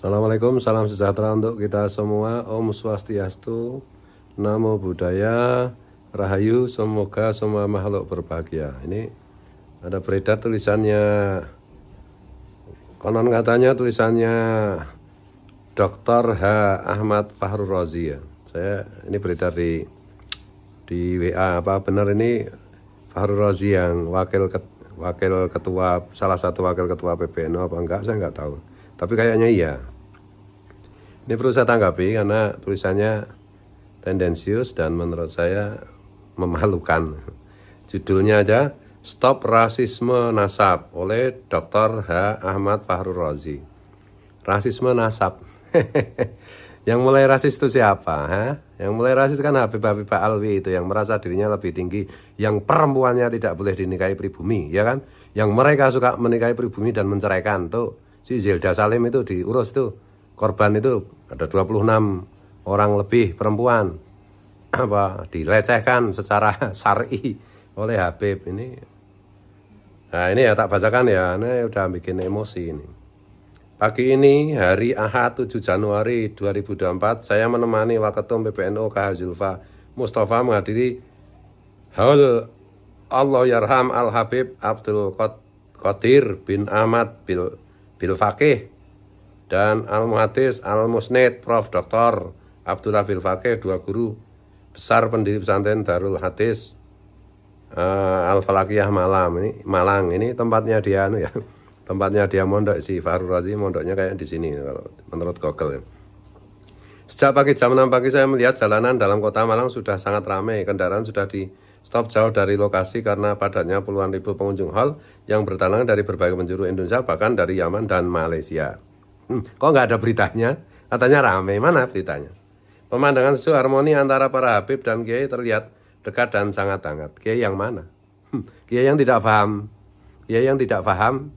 Assalamualaikum, salam sejahtera untuk kita semua. Om Swastiastu, Namo Buddhaya, Rahayu, semoga semua makhluk berbahagia. Ini ada berita tulisannya, konon katanya tulisannya Dr. H. Ahmad Fahru Razi ya. Saya ini berita di di WA apa benar ini Fahru Razi yang wakil wakil ketua salah satu wakil ketua PBNU apa enggak saya enggak tahu. Tapi kayaknya iya. Ini perlu saya tanggapi karena tulisannya tendensius dan menurut saya memalukan. Judulnya aja Stop Rasisme Nasab oleh Dr. H. Ahmad Fahru Razi. Rasisme nasab. yang mulai rasis itu siapa? Ha? Yang mulai rasis kan Habib Habib Alwi itu yang merasa dirinya lebih tinggi, yang perempuannya tidak boleh dinikahi pribumi, ya kan? Yang mereka suka menikahi pribumi dan menceraikan tuh si Zelda Salim itu diurus itu korban itu ada 26 orang lebih perempuan apa dilecehkan secara syari oleh Habib ini nah ini ya tak bacakan ya ini udah bikin emosi ini Pagi ini hari Ahad 7 Januari 2024 saya menemani Waketum PPNU KH Zulfa Mustafa menghadiri Haul Allah Yarham Al Habib Abdul Qadir bin Ahmad bin Bil dan Al Muhadis Al Musnid Prof Dr. Abdullah Bil dua guru besar pendiri pesantren Darul Hadis uh, eh, Al Falakiyah Malam ini Malang ini tempatnya dia anu ya tempatnya dia mondok si Faru Razi mondoknya kayak di sini kalau menurut Google ya. Sejak pagi jam 6 pagi saya melihat jalanan dalam kota Malang sudah sangat ramai, kendaraan sudah di stop jauh dari lokasi karena padatnya puluhan ribu pengunjung hall yang bertanang dari berbagai penjuru Indonesia bahkan dari Yaman dan Malaysia. Hmm, kok nggak ada beritanya? Katanya ramai mana beritanya? Pemandangan sejuk harmoni antara para Habib dan Kiai terlihat dekat dan sangat hangat. Kiai yang mana? Hmm, kiai yang tidak paham. Kiai yang tidak paham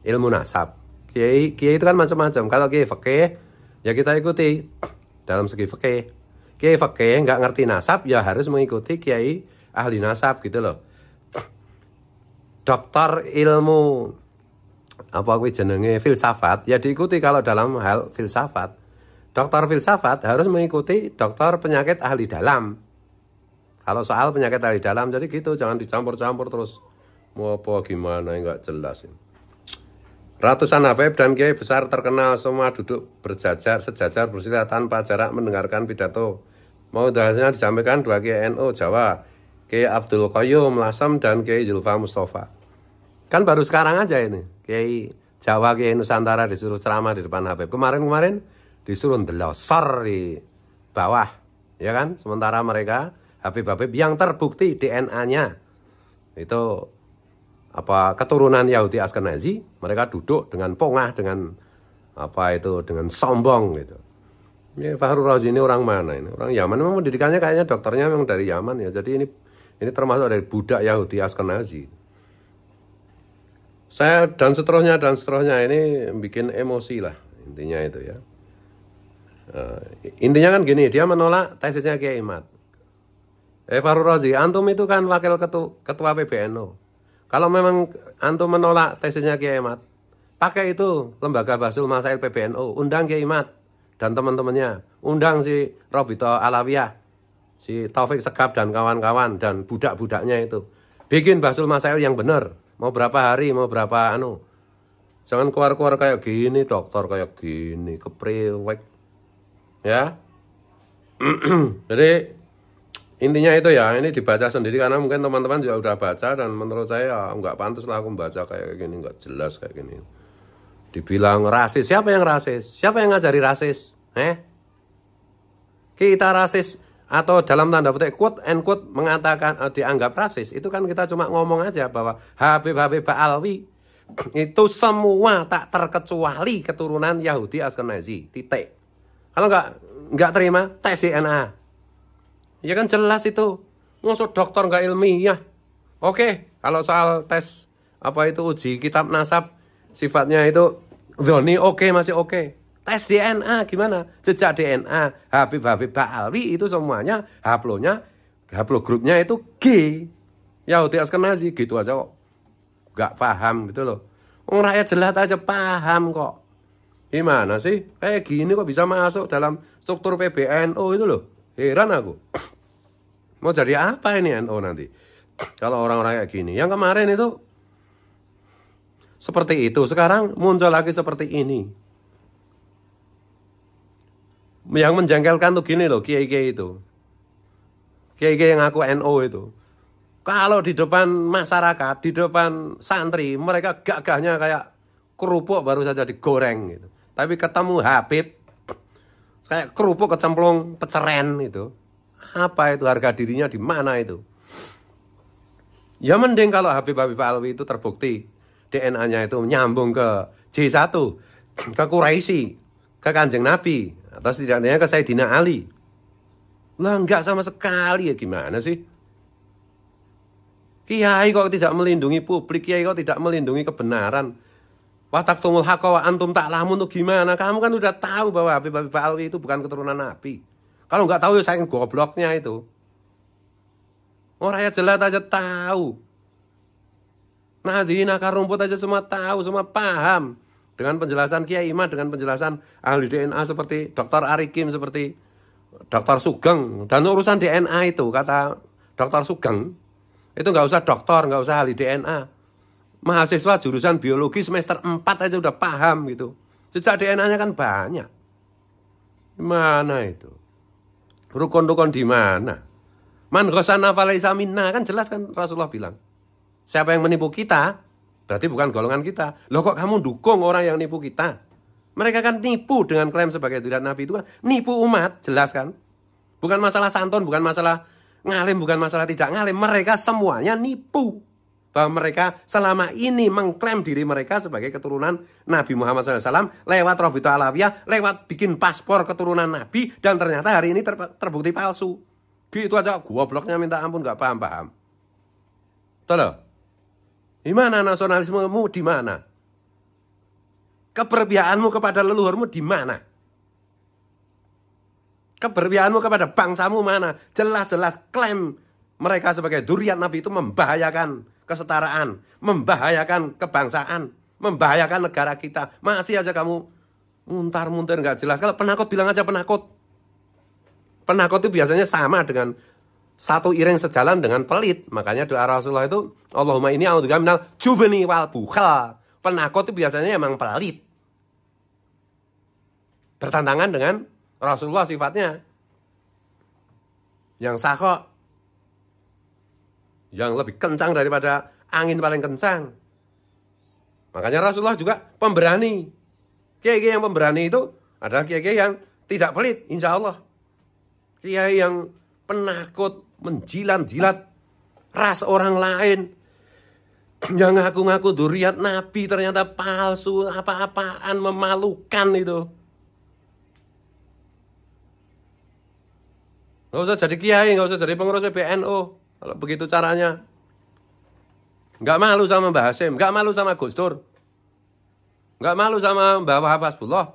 ilmu nasab. Kiai, kiai itu kan macam-macam. Kalau kiai fakih, ya kita ikuti dalam segi fakih. Kiai fakih nggak ngerti nasab, ya harus mengikuti kiai ahli nasab gitu loh doktor ilmu apa kuwi jenenge filsafat ya diikuti kalau dalam hal filsafat. dokter filsafat harus mengikuti dokter penyakit ahli dalam. Kalau soal penyakit ahli dalam jadi gitu jangan dicampur-campur terus mau apa gimana enggak jelas ini. Ratusan habib dan kiai besar terkenal semua duduk berjajar sejajar bersila tanpa jarak mendengarkan pidato. Mau hasilnya disampaikan dua kiai NU Jawa, Kiai Abdul Qayyum Lasem dan Kiai Julfa Mustafa. Kan baru sekarang aja ini. Kiai Jawa, Kiai Nusantara disuruh ceramah di depan Habib. Kemarin-kemarin disuruh delosor di bawah. Ya kan? Sementara mereka Habib-Habib yang terbukti DNA-nya itu apa keturunan Yahudi Askenazi mereka duduk dengan pongah dengan apa itu dengan sombong gitu ini ya, Fahru Razi ini orang mana ini orang Yaman memang pendidikannya kayaknya dokternya memang dari Yaman ya jadi ini ini termasuk dari budak Yahudi Askenazi saya dan seterusnya dan seterusnya ini bikin emosi lah intinya itu ya uh, intinya kan gini dia menolak tesisnya Kiai Mat eh Farul antum itu kan wakil ketua, ketua PBNU kalau memang antum menolak tesisnya Kiai Mat pakai itu lembaga Basul Masail PBNU undang Kiai Mat dan teman-temannya undang si Robito Alawiyah si Taufik Sekap dan kawan-kawan dan budak-budaknya itu bikin Basul Masail yang benar Mau berapa hari, mau berapa anu. Jangan keluar-keluar kayak gini, dokter kayak gini, kepriwek. Ya. Jadi intinya itu ya, ini dibaca sendiri karena mungkin teman-teman juga udah baca dan menurut saya ya, nggak pantas lah aku baca kayak gini, nggak jelas kayak gini. Dibilang rasis, siapa yang rasis? Siapa yang ngajari rasis? Eh? Kita rasis atau dalam tanda petik quote and quote mengatakan uh, dianggap rasis itu kan kita cuma ngomong aja bahwa Habib Habib Ba'alwi itu semua tak terkecuali keturunan Yahudi Askenazi titik kalau nggak nggak terima tes DNA ya kan jelas itu musuh dokter nggak ilmiah oke kalau soal tes apa itu uji kitab nasab sifatnya itu Doni oke okay, masih oke okay tes DNA gimana? Jejak DNA Habib Habib Pak Ba'alwi itu semuanya haplonya haplo grupnya itu G. Yahudi Askenazi gitu aja kok. Gak paham gitu loh. Orang rakyat jelas aja paham kok. Gimana sih? Kayak gini kok bisa masuk dalam struktur PBNO itu loh. Heran aku. Mau jadi apa ini NO nanti? Kalau orang-orang kayak gini. Yang kemarin itu seperti itu. Sekarang muncul lagi seperti ini. Yang menjengkelkan tuh gini loh, kiai-kiai itu. Kiai-kiai yang aku NO itu. Kalau di depan masyarakat, di depan santri, mereka gagahnya kayak kerupuk baru saja digoreng gitu. Tapi ketemu Habib, kayak kerupuk kecemplung peceren itu. Apa itu harga dirinya di mana itu? Ya mending kalau Habib Habib Alwi itu terbukti DNA-nya itu nyambung ke J1, ke Quraisy, ke Kanjeng Nabi. Atau setidaknya ke kan Saidina Ali. Lah enggak sama sekali ya gimana sih? Kiai kok tidak melindungi publik, kiai kok tidak melindungi kebenaran. Watak tumul haqqa wa antum tak lamun tuh gimana? Kamu kan udah tahu bahwa Habib Habib Alwi itu bukan keturunan Nabi. Kalau nggak tahu ya saya gobloknya itu. Orang ya jelas aja tahu. nah akar rumput aja semua tahu, semua paham dengan penjelasan Kiai Ima, dengan penjelasan ahli DNA seperti Dr. Kim, seperti Dr. Sugeng. Dan urusan DNA itu, kata Dr. Sugeng, itu nggak usah dokter, nggak usah ahli DNA. Mahasiswa jurusan biologi semester 4 aja udah paham gitu. sejak DNA-nya kan banyak. Mana itu? Rukun-rukun di mana? Man ghasana minna kan jelas kan Rasulullah bilang. Siapa yang menipu kita, Berarti bukan golongan kita. Loh kok kamu dukung orang yang nipu kita? Mereka kan nipu dengan klaim sebagai tidak nabi itu kan nipu umat, jelas kan? Bukan masalah santun, bukan masalah ngalim, bukan masalah tidak ngalim. Mereka semuanya nipu. Bahwa mereka selama ini mengklaim diri mereka sebagai keturunan Nabi Muhammad SAW lewat Robito Alawiyah, lewat bikin paspor keturunan Nabi, dan ternyata hari ini terbukti palsu. Gitu aja, gua bloknya minta ampun, gak paham-paham. Tuh loh. Di mana nasionalismemu? Di mana? keperbiaanmu kepada leluhurmu di mana? keperbiaanmu kepada bangsamu mana? Jelas-jelas klaim mereka sebagai durian Nabi itu membahayakan kesetaraan, membahayakan kebangsaan, membahayakan negara kita. Masih aja kamu muntar-muntir nggak jelas. Kalau penakut bilang aja penakut. Penakut itu biasanya sama dengan satu iring sejalan dengan pelit. Makanya doa Rasulullah itu Allahumma ini a'udzubika minal jubni wal bukhal. Penakut itu biasanya emang pelit. Bertantangan dengan Rasulullah sifatnya. Yang sakok. Yang lebih kencang daripada angin paling kencang. Makanya Rasulullah juga pemberani. Kiai-kiai yang pemberani itu adalah kiai-kiai yang tidak pelit, insya Allah. Kiai yang penakut, menjilat-jilat ras orang lain yang ngaku-ngaku duriat nabi ternyata palsu apa-apaan memalukan itu Gak usah jadi kiai gak usah jadi pengurus PBNU kalau begitu caranya Gak malu sama Mbah Hasim gak malu sama Gus Dur nggak malu sama Mbah Wahab Hasbullah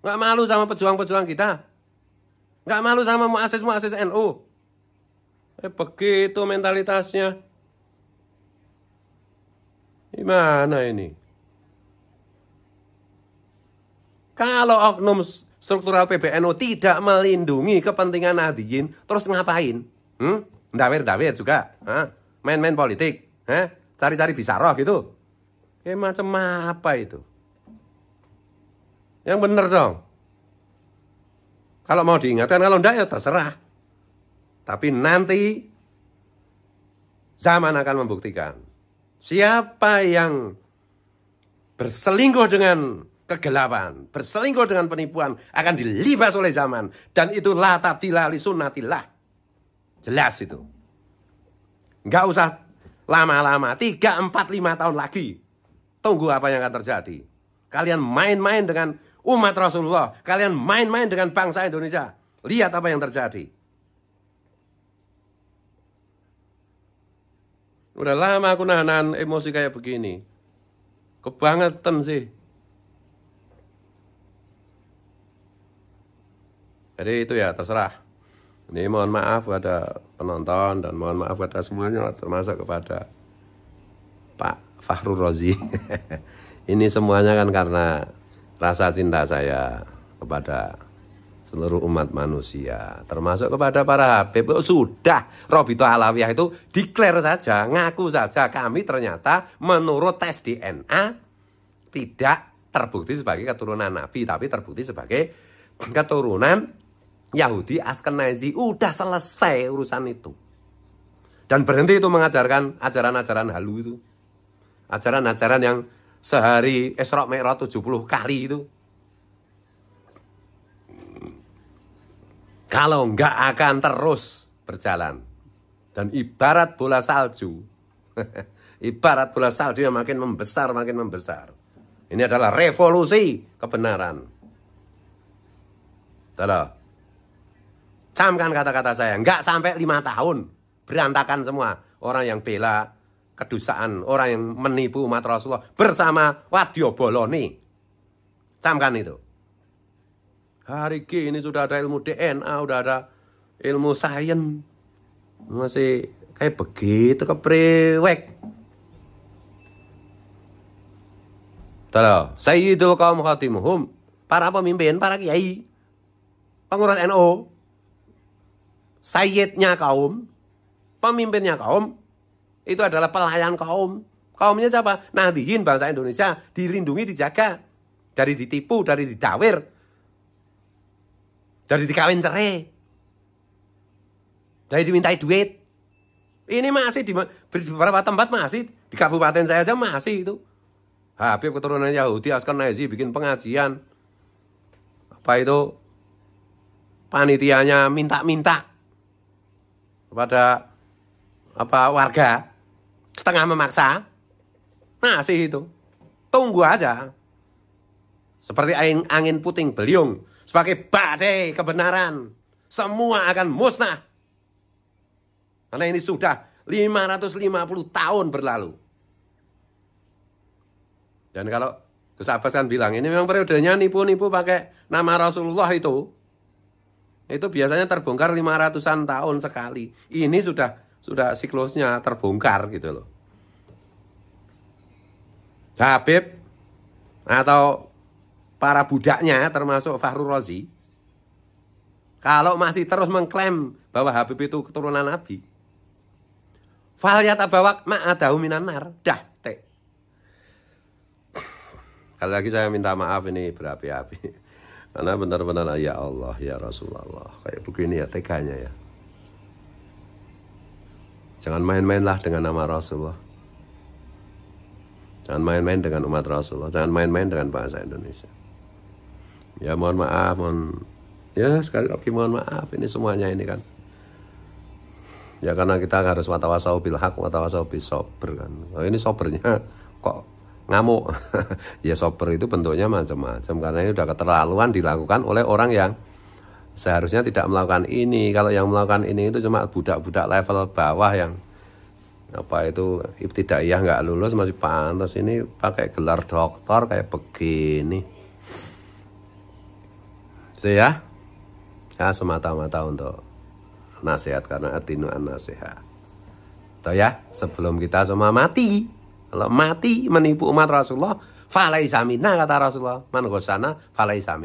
Gak malu sama pejuang-pejuang kita Nggak malu sama muasis-muasis NU. Eh begitu mentalitasnya. Gimana ini? Kalau oknum struktural PBNU tidak melindungi kepentingan Nahdien, terus ngapain? Hmm? Dawir-dawir juga. Main-main politik. Cari-cari bisa roh gitu. Eh macam apa itu? Yang bener dong. Kalau mau diingatkan, kalau tidak ya terserah. Tapi nanti zaman akan membuktikan. Siapa yang berselingkuh dengan kegelapan, berselingkuh dengan penipuan, akan dilibas oleh zaman. Dan itu la tabdila sunatilah. Jelas itu. Nggak usah lama-lama, 3, 4, 5 tahun lagi. Tunggu apa yang akan terjadi. Kalian main-main dengan umat Rasulullah, kalian main-main dengan bangsa Indonesia. Lihat apa yang terjadi. Udah lama aku nahan emosi kayak begini. Kebangetan sih. Jadi itu ya terserah. Ini mohon maaf pada penonton dan mohon maaf pada semuanya termasuk kepada Pak Fahrul Rozi. Ini semuanya kan karena rasa cinta saya kepada seluruh umat manusia termasuk kepada para Habib oh, sudah Robito Alawiyah itu declare saja ngaku saja kami ternyata menurut tes DNA tidak terbukti sebagai keturunan Nabi tapi terbukti sebagai keturunan Yahudi Askenazi udah selesai urusan itu dan berhenti itu mengajarkan ajaran-ajaran halu itu ajaran-ajaran yang sehari Isra Mi'raj 70 kali itu. Kalau nggak akan terus berjalan. Dan ibarat bola salju. ibarat bola salju yang makin membesar, makin membesar. Ini adalah revolusi kebenaran. Salah. Camkan kata-kata saya. Nggak sampai lima tahun. Berantakan semua. Orang yang bela kedusaan orang yang menipu umat Rasulullah bersama Wadyo Boloni. Camkan itu. Hari ini sudah ada ilmu DNA, sudah ada ilmu sains. Masih kayak begitu keprewek. saya sayyidul kaum khatimuhum. Para pemimpin, para kiai. Pengurus NU. NO, Sayyidnya kaum. Pemimpinnya kaum itu adalah pelayan kaum. Kaumnya siapa? Nahdiin bangsa Indonesia dilindungi, dijaga dari ditipu, dari didawir, dari dikawin cerai, dari dimintai duit. Ini masih di beberapa tempat masih di kabupaten saya aja masih itu. Habib keturunan Yahudi Askenazi bikin pengajian apa itu panitianya minta-minta kepada apa warga setengah memaksa, masih itu. Tunggu aja. Seperti angin, angin puting beliung, sebagai badai kebenaran, semua akan musnah. Karena ini sudah 550 tahun berlalu. Dan kalau Gus Abbas kan bilang, ini memang periodenya nipu-nipu pakai nama Rasulullah itu. Itu biasanya terbongkar 500-an tahun sekali. Ini sudah sudah siklusnya terbongkar gitu loh. Habib atau para budaknya termasuk Fahru Rozi kalau masih terus mengklaim bahwa Habib itu keturunan Nabi fal bawak ma'adahu minan nar dah te kali lagi saya minta maaf ini berapi-api karena benar-benar ya Allah ya Rasulullah kayak begini ya teganya ya Jangan main-mainlah dengan nama Rasulullah. Jangan main-main dengan umat Rasulullah. Jangan main-main dengan bahasa Indonesia. Ya mohon maaf, mohon ya sekali lagi mohon maaf ini semuanya ini kan. Ya karena kita harus watawasau bil hak, watawasau bil sober kan. Oh, ini sobernya kok ngamuk. ya sober itu bentuknya macam-macam karena ini udah keterlaluan dilakukan oleh orang yang seharusnya tidak melakukan ini kalau yang melakukan ini itu cuma budak-budak level bawah yang apa itu tidak ya nggak lulus masih pantas ini pakai gelar doktor kayak begini itu ya ya semata-mata untuk nasihat karena atinu an nasihat itu ya sebelum kita semua mati kalau mati menipu umat Rasulullah falaisamina kata Rasulullah man ghosana falaisa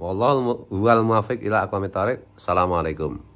Wallahu wal muwafiq ila aqwamit Assalamualaikum.